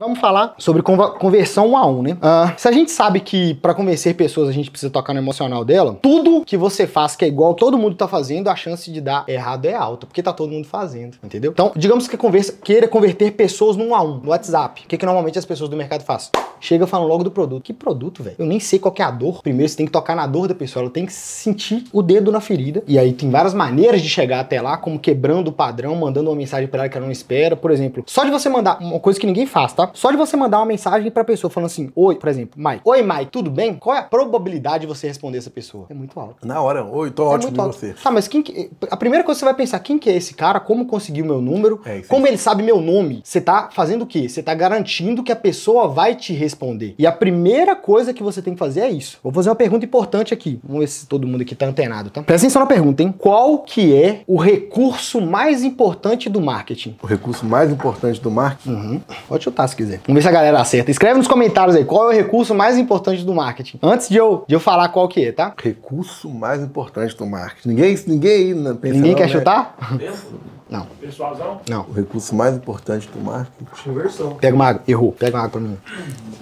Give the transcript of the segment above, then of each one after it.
Vamos falar sobre conversão 1 a 1, né? Ah. se a gente sabe que para convencer pessoas a gente precisa tocar no emocional dela, tudo que você faz que é igual todo mundo tá fazendo, a chance de dar errado é alta, porque tá todo mundo fazendo, entendeu? Então, digamos que conversa queira converter pessoas num a um no WhatsApp. O que, que normalmente as pessoas do mercado fazem? chega falando logo do produto. Que produto, velho? Eu nem sei qual é a dor. Primeiro você tem que tocar na dor da pessoa, ela tem que sentir o dedo na ferida. E aí tem várias maneiras de chegar até lá, como quebrando o padrão, mandando uma mensagem para ela que ela não espera, por exemplo. Só de você mandar uma coisa que ninguém faz, tá? Só de você mandar uma mensagem para pessoa falando assim: "Oi", por exemplo, "Mai, oi, Mai, tudo bem?" Qual é a probabilidade de você responder essa pessoa? É muito alta. Na hora, "Oi, tô é ótimo de você". Tá, mas quem que... a primeira coisa que você vai pensar, quem que é esse cara? Como conseguiu meu número? É, como ele sabe meu nome? Você tá fazendo o quê? Você tá garantindo que a pessoa vai te receber responder. E a primeira coisa que você tem que fazer é isso. Vou fazer uma pergunta importante aqui. Vamos ver se todo mundo aqui tá antenado, tá? Presta atenção na pergunta, hein? Qual que é o recurso mais importante do marketing? O recurso mais importante do marketing? Uhum. Pode chutar se quiser. Vamos ver se a galera acerta. Escreve nos comentários aí qual é o recurso mais importante do marketing. Antes de eu, de eu falar qual que é, tá? Recurso mais importante do marketing. Ninguém, ninguém aí pensa Ninguém não, quer né? chutar? Pensa. Não. Persuasão? Não. O recurso mais importante do marketing? Conversão. Pega uma água. Errou. Pega uma água pra mim.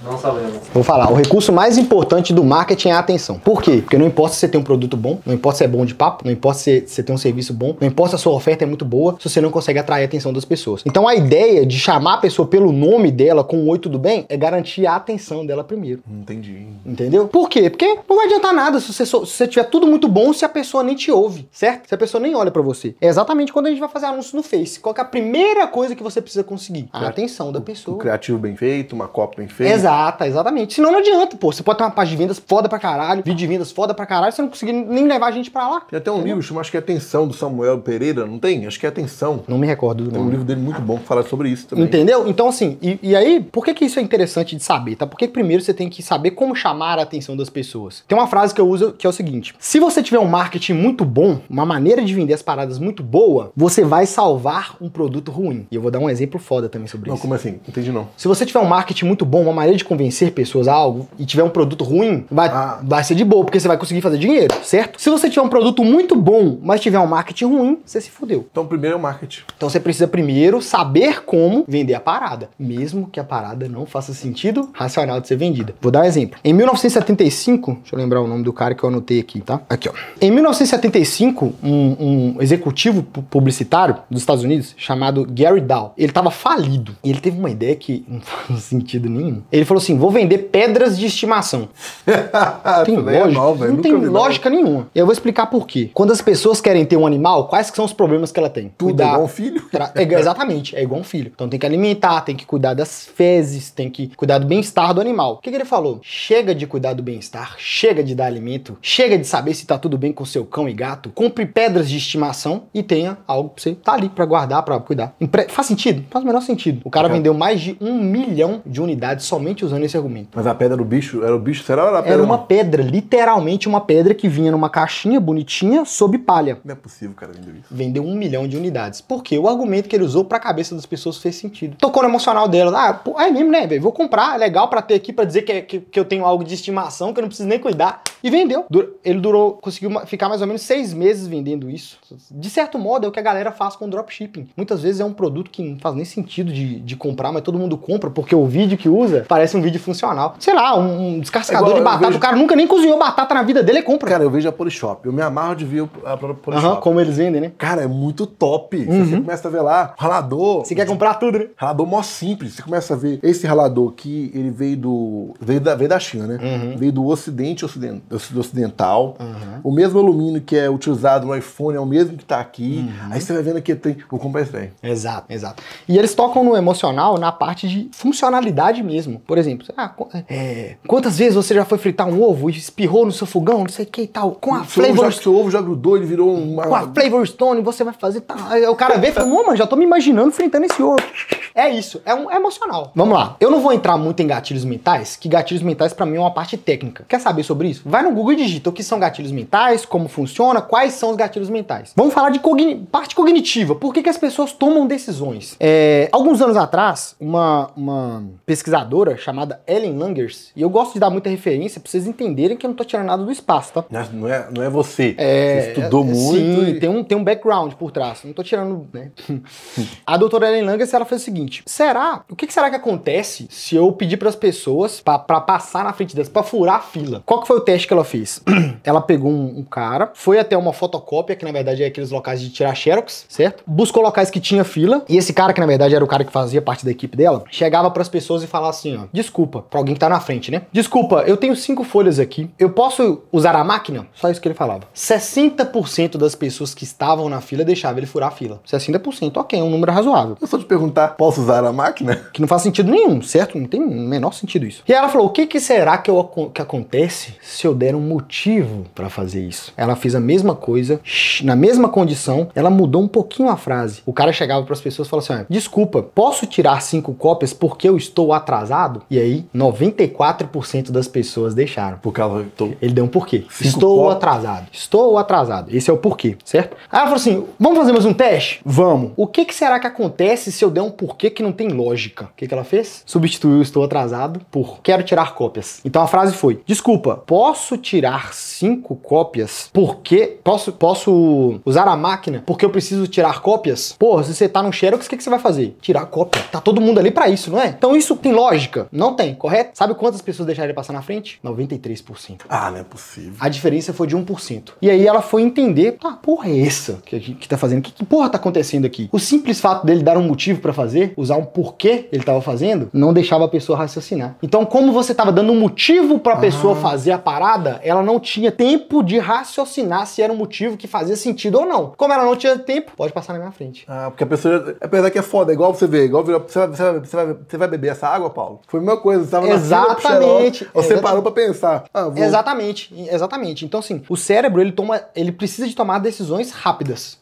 Não sabemos. Vou falar. O recurso mais importante do marketing é a atenção. Por quê? Porque não importa se você tem um produto bom, não importa se é bom de papo, não importa se você tem um serviço bom, não importa se a sua oferta é muito boa, se você não consegue atrair a atenção das pessoas. Então a ideia de chamar a pessoa pelo nome dela com um oi tudo bem é garantir a atenção dela primeiro. Entendi. Entendeu? Por quê? Porque não vai adiantar nada se você, se você tiver tudo muito bom se a pessoa nem te ouve, certo? Se a pessoa nem olha para você. É exatamente quando a gente vai fazer a anúncio no Face? Qual é a primeira coisa que você precisa conseguir? A atenção da pessoa. Um criativo bem feito, uma cópia bem feita. Exata, exatamente. Senão não adianta, pô. Você pode ter uma página de vendas foda pra caralho, vídeo de vendas foda pra caralho, você não conseguir nem levar a gente pra lá. Tem até um entendeu? livro chamado Acho que é Atenção, do Samuel Pereira, não tem? Acho que é Atenção. Não me recordo do Tem um livro dele muito bom que fala sobre isso também. Entendeu? Então, assim, e, e aí, por que que isso é interessante de saber, tá? Porque primeiro você tem que saber como chamar a atenção das pessoas. Tem uma frase que eu uso que é o seguinte: se você tiver um marketing muito bom, uma maneira de vender as paradas muito boa, você vai salvar um produto ruim. E eu vou dar um exemplo foda também sobre não, isso. Não, como assim? Entendi não. Se você tiver um marketing muito bom, uma maneira de convencer pessoas a algo e tiver um produto ruim, vai, ah. vai ser de boa, porque você vai conseguir fazer dinheiro, certo? Se você tiver um produto muito bom, mas tiver um marketing ruim, você se fudeu. Então primeiro é o marketing. Então você precisa primeiro saber como vender a parada, mesmo que a parada não faça sentido racional de ser vendida. Vou dar um exemplo. Em 1975, deixa eu lembrar o nome do cara que eu anotei aqui, tá? Aqui, ó. Em 1975, um, um executivo publicitário dos Estados Unidos chamado Gary Dow. Ele estava falido. E ele teve uma ideia que não faz sentido nenhum. Ele falou assim: vou vender pedras de estimação. tem é lógica, é nova, não tem lógica nenhuma. nenhuma. Eu vou explicar por quê. Quando as pessoas querem ter um animal, quais que são os problemas que ela tem? Tudo é Cuidar, é igual um filho. Tra... É, exatamente, é igual um filho. Então tem que alimentar, tem que cuidar das fezes, tem que cuidar do bem-estar do animal. O que, que ele falou? Chega de cuidar do bem-estar, chega de dar alimento, chega de saber se tá tudo bem com seu cão e gato. Compre pedras de estimação e tenha algo pra você tá ali para guardar, para cuidar. Empre... Faz sentido? Faz o menor sentido. O cara vendeu mais de um milhão de unidades somente usando esse argumento. Mas a pedra do bicho, era o bicho, será era, pedra, era uma pedra, literalmente uma pedra que vinha numa caixinha bonitinha sob palha. Não é possível o cara vendeu isso. Vendeu um milhão de unidades. Porque o argumento que ele usou pra cabeça das pessoas fez sentido. Tocou no emocional dela. Ah, pô, é mesmo, né, Vou comprar, é legal para ter aqui para dizer que, é, que, que eu tenho algo de estimação, que eu não preciso nem cuidar. E vendeu. Ele durou, conseguiu ficar mais ou menos seis meses vendendo isso. De certo modo, é o que a galera fala faz com dropshipping. Muitas vezes é um produto que não faz nem sentido de, de comprar, mas todo mundo compra porque o vídeo que usa parece um vídeo funcional. Sei lá, um, um descascador é de batata. Vejo... O cara nunca nem cozinhou batata na vida dele e compra. Cara, eu vejo a Polishop. Eu me amarro de ver a Polishop. como eles vendem, né? Cara, é muito top. Uhum. Você começa a ver lá, ralador. Você quer comprar tudo, né? Ralador mó simples. Você começa a ver esse ralador que ele veio do. veio da, veio da China, né? Uhum. Veio do ocidente ocident, ocidental. Uhum. O mesmo alumínio que é utilizado no iPhone é o mesmo que tá aqui. Uhum. Aí você vai vendo que tem, vou comprar esse Exato, exato. E eles tocam no emocional na parte de funcionalidade mesmo. Por exemplo, ah, é, quantas vezes você já foi fritar um ovo e espirrou no seu fogão, não sei o que e tal, com a seu flavor... Ovo já, seu ovo já grudou, ele virou uma... Com a flavor stone, você vai fazer... Tá. O cara vê e fala, não, mas já tô me imaginando fritando esse ovo. É isso, é, um, é emocional. Vamos lá, eu não vou entrar muito em gatilhos mentais, que gatilhos mentais para mim é uma parte técnica. Quer saber sobre isso? Vai no Google e digita o que são gatilhos mentais, como funciona, quais são os gatilhos mentais. Vamos falar de cogni... parte cognitiva por que, que as pessoas tomam decisões? É, alguns anos atrás, uma, uma pesquisadora chamada Ellen Langers, e eu gosto de dar muita referência para vocês entenderem que eu não tô tirando nada do espaço, tá? Não, é, não é, não é você. É, você estudou é, muito. Sim, e... tem, um, tem um background por trás. Não tô tirando, né? a doutora Ellen Langers, ela fez o seguinte. Será? O que, que será que acontece se eu pedir para as pessoas para passar na frente delas, para furar a fila? Qual que foi o teste que ela fez? ela pegou um, um cara, foi até uma fotocópia, que na verdade é aqueles locais de tirar xerox certo? Buscou locais que tinha fila, e esse cara, que na verdade era o cara que fazia parte da equipe dela, chegava para as pessoas e falava assim, ó, desculpa, para alguém que tá na frente, né? Desculpa, eu tenho cinco folhas aqui, eu posso usar a máquina? Só isso que ele falava. 60% das pessoas que estavam na fila deixavam ele furar a fila. 60%, ok, é um número razoável. Eu só te perguntar, posso usar a máquina? Que não faz sentido nenhum, certo? Não tem o menor sentido isso. E ela falou, o que, que será que, eu, que acontece se eu der um motivo para fazer isso? Ela fez a mesma coisa, na mesma condição, ela mudou um pouco pouquinho a frase. O cara chegava para as pessoas e falava assim: desculpa, posso tirar cinco cópias porque eu estou atrasado? E aí, 94% das pessoas deixaram. Por causa Ele deu um porquê. Cinco estou cópias. atrasado. Estou atrasado. Esse é o porquê, certo? Aí ela falou assim: vamos fazer mais um teste? Vamos. O que, que será que acontece se eu der um porquê que não tem lógica? O que, que ela fez? Substituiu estou atrasado por quero tirar cópias. Então a frase foi: desculpa, posso tirar cinco cópias porque. Posso, posso usar a máquina porque eu preciso tirar tirar cópias, porra, se você tá no Xerox, o que, que você vai fazer? Tirar cópia. Tá todo mundo ali para isso, não é? Então isso tem lógica? Não tem, correto? Sabe quantas pessoas deixaram ele passar na frente? 93%. Ah, não é possível. A diferença foi de 1%. E aí ela foi entender, tá, porra é essa que a gente tá fazendo? Que, que porra tá acontecendo aqui? O simples fato dele dar um motivo para fazer, usar um porquê ele tava fazendo, não deixava a pessoa raciocinar. Então, como você tava dando um motivo pra ah. pessoa fazer a parada, ela não tinha tempo de raciocinar se era um motivo que fazia sentido ou não. Como ela não tinha tempo, pode pode passar na minha frente. Ah, porque a pessoa. É, apesar que é foda, é igual você vê, igual você, vai, você, vai, você, vai, você vai beber essa água, Paulo? Foi a mesma coisa, você tava Exatamente. Na xerox, você exatamente. parou pra pensar. Ah, exatamente, exatamente. Então, assim, o cérebro ele toma. ele precisa de tomar decisões rápidas.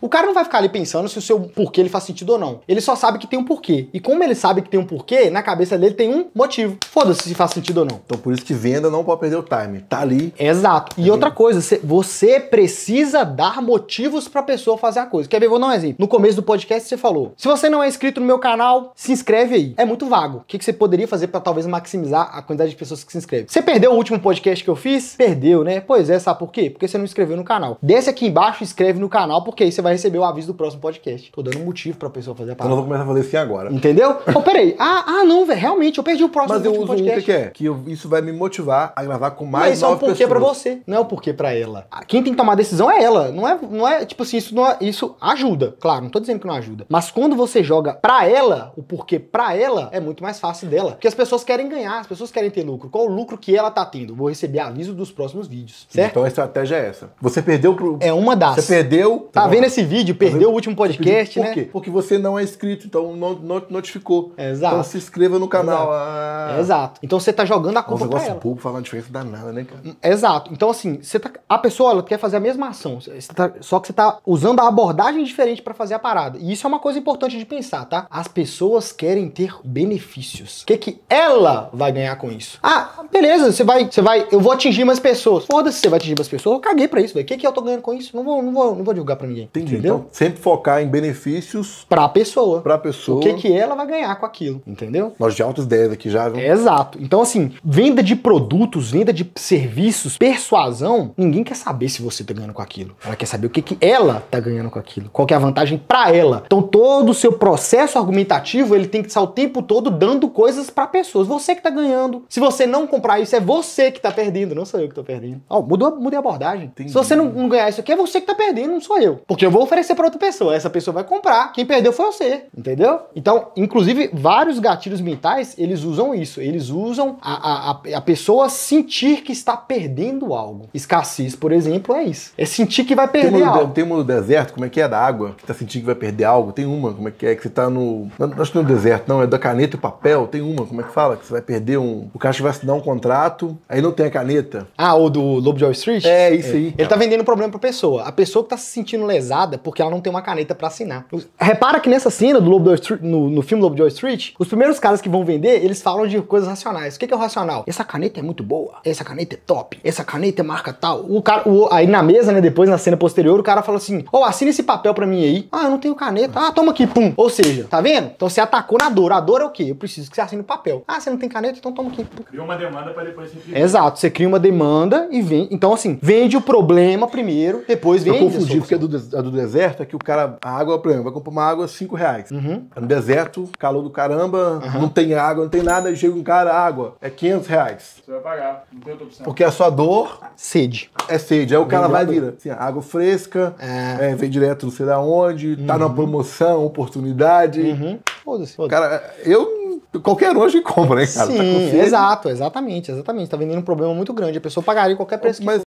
O cara não vai ficar ali pensando se o seu porquê ele faz sentido ou não. Ele só sabe que tem um porquê. E como ele sabe que tem um porquê, na cabeça dele tem um motivo. Foda-se se faz sentido ou não. Então por isso que venda não pode perder o time. Tá ali. Exato. E é. outra coisa, você precisa dar motivos pra pessoa fazer a coisa. Quer ver? Vou dar um exemplo. No começo do podcast você falou: se você não é inscrito no meu canal, se inscreve aí. É muito vago. O que, que você poderia fazer para talvez maximizar a quantidade de pessoas que se inscrevem? Você perdeu o último podcast que eu fiz? Perdeu, né? Pois é, sabe por quê? Porque você não inscreveu no canal. Desce aqui embaixo e inscreve no canal, porque aí você vai receber o aviso do próximo podcast. Tô dando um motivo pra pessoa fazer a parada. Então eu vou começar a fazer isso assim agora. Entendeu? Então, peraí. Ah, ah não, velho. Realmente, eu perdi o próximo podcast. Mas eu uso podcast. Um que, é? que eu, isso vai me motivar a gravar com mais Mas é pessoas. Mas é um porquê pessoas. pra você. Não é o porquê pra ela. Ah, quem tem que tomar a decisão é ela. Não é, não é tipo assim, isso, não é, isso ajuda. Claro, não tô dizendo que não ajuda. Mas quando você joga pra ela, o porquê pra ela, é muito mais fácil dela. Porque as pessoas querem ganhar, as pessoas querem ter lucro. Qual o lucro que ela tá tendo? Vou receber aviso dos próximos vídeos, certo? Então a estratégia é essa. Você perdeu pro... É uma das. Você perdeu, tá tá vendo esse vídeo, tá perdeu o último podcast, Por né? Por quê? Porque você não é inscrito, então não, te notificou. Exato. Então se inscreva no canal. Exato. Ah. Exato. Então você tá jogando a conta Nossa, pra negócio ela. público falando diferente da nada, né, cara? Hum, exato. Então assim, você tá... a pessoa ela quer fazer a mesma ação, tá... só que você tá usando a abordagem diferente para fazer a parada. E isso é uma coisa importante de pensar, tá? As pessoas querem ter benefícios. O que que ela vai ganhar com isso? Ah, beleza, você vai, você vai, eu vou atingir mais pessoas. Foda-se, você vai atingir mais pessoas. Eu caguei pra isso, velho. O que que eu tô ganhando com isso? Não vou, não vou, não vou divulgar pra mim ninguém. Entendi. Então, entendeu? Então, sempre focar em benefícios para a pessoa. Para a pessoa. O que, que ela vai ganhar com aquilo, entendeu? Nós de altas ideias aqui já. Viu? É, exato. Então, assim, venda de produtos, venda de serviços, persuasão, ninguém quer saber se você tá ganhando com aquilo. Ela quer saber o que, que ela tá ganhando com aquilo. Qual que é a vantagem para ela. Então, todo o seu processo argumentativo, ele tem que estar o tempo todo dando coisas para pessoas. Você que tá ganhando. Se você não comprar isso, é você que tá perdendo, não sou eu que tô perdendo. Ó, oh, mudou, mudei a abordagem. Entendi. Se você não, não ganhar isso aqui, é você que tá perdendo, não sou eu. Porque eu vou oferecer para outra pessoa, essa pessoa vai comprar. Quem perdeu foi você, entendeu? Então, inclusive, vários gatilhos mentais, eles usam isso. Eles usam a, a, a pessoa sentir que está perdendo algo. Escassez, por exemplo, é isso. É sentir que vai perder tem uma, algo. Tem uma no deserto, como é que é? Da água, que está sentindo que vai perder algo. Tem uma, como é que é? Que você está no... Acho que no é deserto, não. É da caneta e papel. Tem uma, como é que fala? Que você vai perder um... O caixa vai assinar um contrato, aí não tem a caneta. Ah, ou do Lobo de Wall Street? É, isso é. aí. Ele está vendendo o um problema a pessoa. A pessoa que está se sentindo legal lesada porque ela não tem uma caneta para assinar. Repara que nessa cena do Lobo Street, no, no, filme Lobo de Wall Street, os primeiros caras que vão vender, eles falam de coisas racionais. O que, que é o racional? Essa caneta é muito boa, essa caneta é top, essa caneta é marca tal. O cara, o, aí na mesa, né, depois na cena posterior, o cara fala assim, ó, oh, assina esse papel para mim aí. Ah, eu não tenho caneta. Ah, toma aqui, pum. Ou seja, tá vendo? Então você atacou na dor. A dor é o quê? Eu preciso que você assine o papel. Ah, você não tem caneta? Então toma aqui. Pum. Cria uma demanda para depois você... Exato, você cria uma demanda e vem. Então assim, vende o problema primeiro, depois vende Eu confundi porque é do a do deserto é que o cara, a água, por exemplo, vai comprar uma água 5 reais. Uhum. É no deserto, calor do caramba, uhum. não tem água, não tem nada, chega um cara, ah, água, é 500 reais. Você vai pagar, não tem outra opção. Porque a sua dor... Sede. É sede, aí o cara vai virar vira. Assim, água fresca, é. É, vem direto não sei da onde, tá uhum. tá na promoção, oportunidade. Uhum. Foda-se. cara, eu Qualquer hoje compra, né cara? Tá Sim, tá exato, exatamente, exatamente. Tá vendendo um problema muito grande. A pessoa pagaria qualquer preço Mas, que